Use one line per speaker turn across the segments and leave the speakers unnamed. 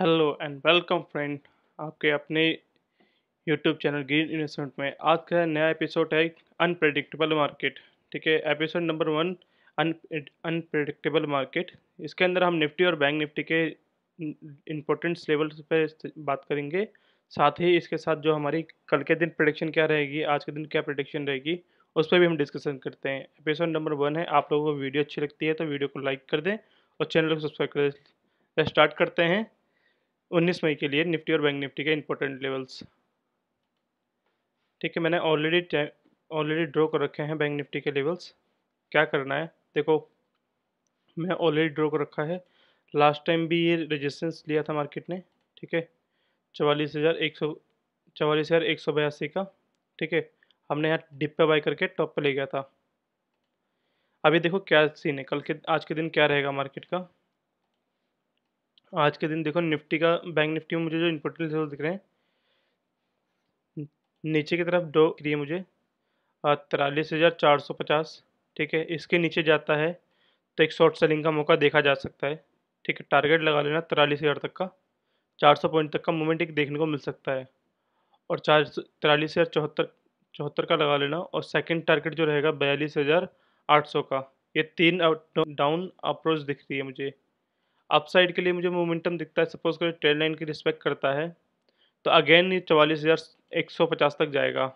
hello and welcome friend आपके अपने YouTube channel green investment में आज का नया एपिसोड है अनप्रडिक्टेबल मार्केट ठीक है episode number one unpredictable market इसके अंदर हम निफ्टी और बैंक निफ्टी के इम्पोर्टेंट्स लेवल्स पे बात करेंगे साथ ही इसके साथ जो हमारी कल के दिन प्रडिक्शन क्या रहेगी आज के दिन क्या प्रडिक्शन रहेगी उस पर भी हम डिस्कशन करते हैं एपिसोड नंबर वन है आप लोगों को वीडियो अच्छी लगती है तो वीडियो को लाइक कर दें और चैनल को सब्सक्राइब कर दें स्टार्ट करते हैं 19 मई के लिए निफ्टी और बैंक निफ्टी के इंपॉर्टेंट लेवल्स ठीक है मैंने ऑलरेडी ऑलरेडी ड्रॉ कर रखे हैं बैंक निफ्टी के लेवल्स क्या करना है देखो मैं ऑलरेडी ड्रॉ कर रखा है लास्ट टाइम भी ये रजिस्टेंस लिया था मार्केट ने ठीक है चवालीस हज़ार एक सौ चवालीस हज़ार एक सौ बयासी का ठीक है हमने यहाँ डिप पे बाई करके टॉप पे ले गया था अभी देखो क्या सीन है कल के आज के दिन क्या रहेगा मार्केट का आज के दिन देखो निफ्टी का बैंक निफ्टी में मुझे जो इम्पोर्टेंट लेवल दिख रहे हैं नीचे की तरफ दो दिख रही है मुझे तिरालीस हज़ार चार सौ पचास ठीक है इसके नीचे जाता है तो एक शॉर्ट सेलिंग का मौका देखा जा सकता है ठीक है टारगेट लगा लेना तिरालीस हज़ार तक का चार सौ पॉइंट तक का मूवमेंट एक देखने को मिल सकता है और चार तिरालीस हज़ार चौहत्तर चौहत्तर का लगा लेना और सेकंड टारगेट जो रहेगा बयालीस हज़ार आठ सौ का ये तीन डाउन अप्रोच दिख रही है मुझे अपसाइड के लिए मुझे मोमेंटम दिखता है सपोज करें ट्रेन लाइन की रिस्पेक्ट करता है तो अगेन ये चवालीस हज़ार एक सौ पचास तक जाएगा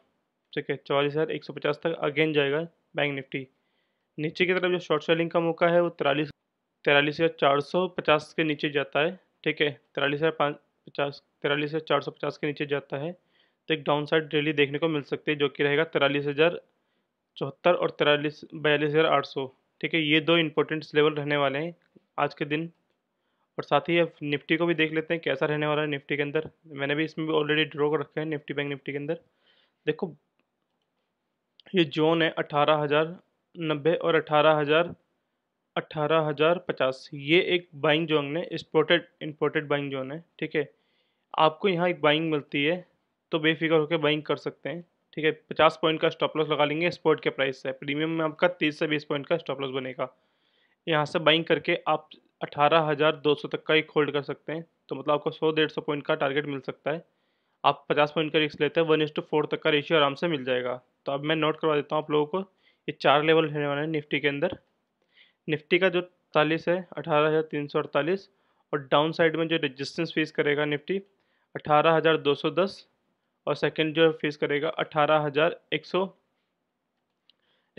ठीक है चवालीस हज़ार एक सौ पचास तक अगेन जाएगा बैंक निफ्टी नीचे की तरफ जो शॉर्ट सेलिंग का मौका है वो तिरालीस तिरालीस हज़ार चार सौ पचास के नीचे जाता है ठीक है तिरालीस हज़ार पाँच पचास तिरालीस हज़ार चार सौ पचास के नीचे जाता है तो एक डाउन साइड रैली देखने को मिल सकती है जो कि रहेगा तिरालीस हज़ार चौहत्तर और तिरालीस बयालीस हज़ार आठ सौ ठीक है ये दो इंपॉर्टेंट लेवल रहने वाले हैं आज के दिन और साथ ही अब निफ्टी को भी देख लेते हैं कैसा रहने वाला है निफ्टी के अंदर मैंने भी इसमें ऑलरेडी ड्रॉ कर रखे हैं निफ्टी बैंक निफ्टी के अंदर देखो ये जोन है अठारह हज़ार नब्बे और अठारह हज़ार अठारह हज़ार पचास ये एक बाइंग जोन है एक्सपोर्टेड इम्पोर्टेड बाइंग जोन है ठीक है आपको यहाँ एक बाइंग मिलती है तो बेफिक्र होकर बाइंग कर सकते हैं ठीक है पचास पॉइंट का स्टॉप लॉस लगा लेंगे स्पॉट के प्राइस से प्रीमियम में आपका तीस से बीस पॉइंट का स्टॉप लॉस बनेगा यहाँ से बाइंग करके आप अठारह हज़ार दो सौ तक का एक होल्ड कर सकते हैं तो मतलब आपको सौ डेढ़ सौ पॉइंट का टारगेट मिल सकता है आप पचास पॉइंट का रिक्स लेते हैं वन इंस टू फोर तक का रेशियो आराम से मिल जाएगा तो अब मैं नोट करवा देता हूँ आप लोगों को ये चार लेवल रहने वाले हैं निफ्टी के अंदर निफ्टी का जो अड़तालीस है अठारह हज़ार तीन सौ अड़तालीस और डाउन साइड में जो रजिस्टेंस फेस करेगा निफ्टी अठारह हज़ार दो सौ दस और सेकेंड जो फेस करेगा अठारह हज़ार एक सौ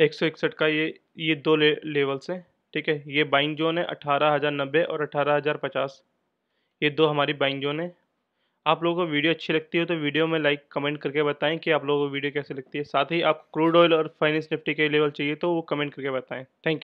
एक सौ इकसठ का ये ये दो ले, लेवल्स हैं ठीक है ये बाइंग जोन है अठारह हज़ार नब्बे और अठारह हज़ार पचास ये दो हमारी बाइंग जोन है आप लोगों को वीडियो अच्छी लगती हो तो वीडियो में लाइक कमेंट करके बताएं कि आप लोगों को वीडियो कैसे लगती है साथ ही आप क्रूड ऑयल और फाइनेंस निफ्टी के लेवल चाहिए तो वो कमेंट करके बताएं थैंक यू